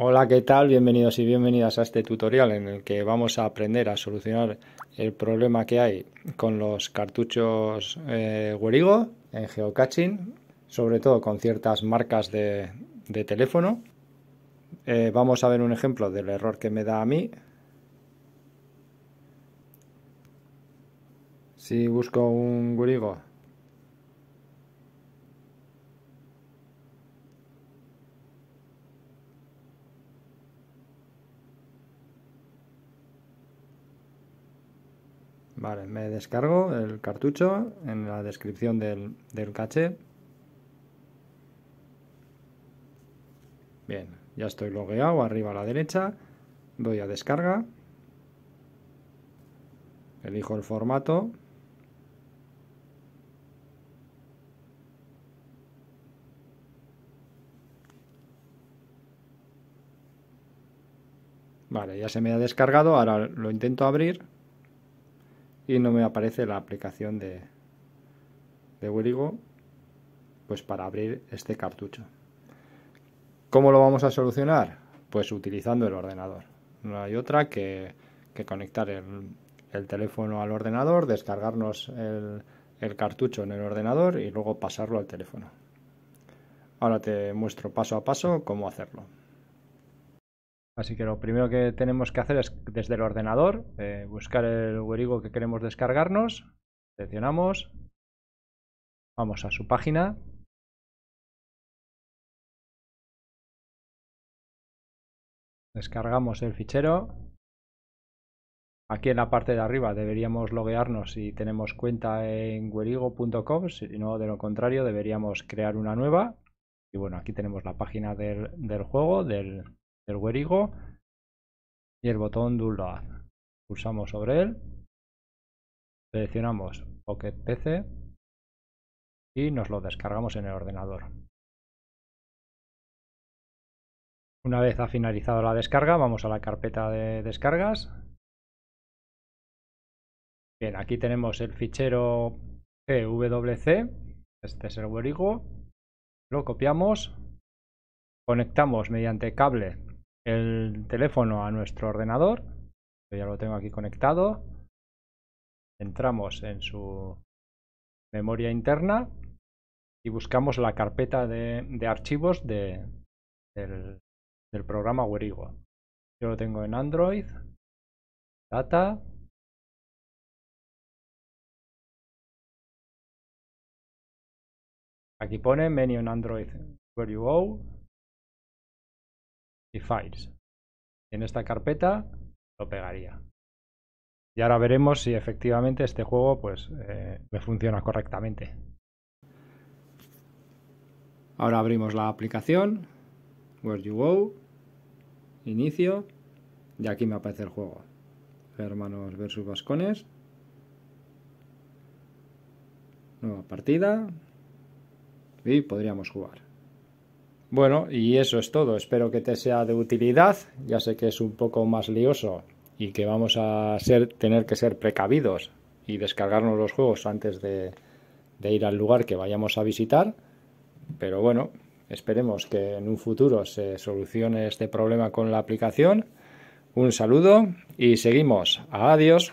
Hola, ¿qué tal? Bienvenidos y bienvenidas a este tutorial en el que vamos a aprender a solucionar el problema que hay con los cartuchos eh, en geocaching, sobre todo con ciertas marcas de, teléfono. Eh, vamos a ver un ejemplo del error que me da a mí. Si busco un Gurigo Vale, me descargo el cartucho en la descripción del, del caché. Bien, ya estoy logueado, arriba a la derecha. voy a descarga. Elijo el formato. Vale, ya se me ha descargado, ahora lo intento abrir y no me aparece la aplicación de, de pues para abrir este cartucho. ¿Cómo lo vamos a solucionar? Pues utilizando el ordenador. No hay otra que, conectar el, teléfono al ordenador, descargarnos el cartucho en el ordenador y luego pasarlo al teléfono. Ahora te muestro paso a paso cómo hacerlo. Así que lo primero que tenemos que hacer es desde el ordenador eh, buscar el Werigo que queremos descargarnos. Seleccionamos. Vamos a su página. Descargamos el fichero. Aquí en la parte de arriba deberíamos loguearnos si tenemos cuenta en werigo.com, si no, de lo contrario, deberíamos crear una nueva. Y bueno, aquí tenemos la página del, del juego, del, el WERIGO y el botón Download. Pulsamos sobre él, seleccionamos Pocket PC y nos lo descargamos en el ordenador. Una vez ha finalizado la descarga, vamos a la carpeta de descargas. Bien, aquí tenemos el fichero pwc, este es el Werigo. Lo copiamos, conectamos mediante cable el teléfono a nuestro ordenador. Yo ya lo tengo aquí conectado. Entramos en su memoria interna y buscamos la carpeta de, archivos de, del, programa Werigo. Yo lo tengo en Android, Data. Aquí pone menú en Android Where y Files. En esta carpeta lo pegaría. Y ahora veremos si efectivamente este juego pues, eh, me funciona correctamente. Ahora abrimos la aplicación, Where You Go, Inicio, y aquí me aparece el juego. Hermanos versus Vascones. Nueva partida. Y podríamos jugar. Bueno, y eso es todo. Espero que te sea de utilidad. Ya sé que es un poco más lioso y que vamos a tener que ser precavidos y descargarnos los juegos antes de ir al lugar que vayamos a visitar. Pero bueno, esperemos que en un futuro se solucione este problema con la aplicación. Un saludo y seguimos. Adiós.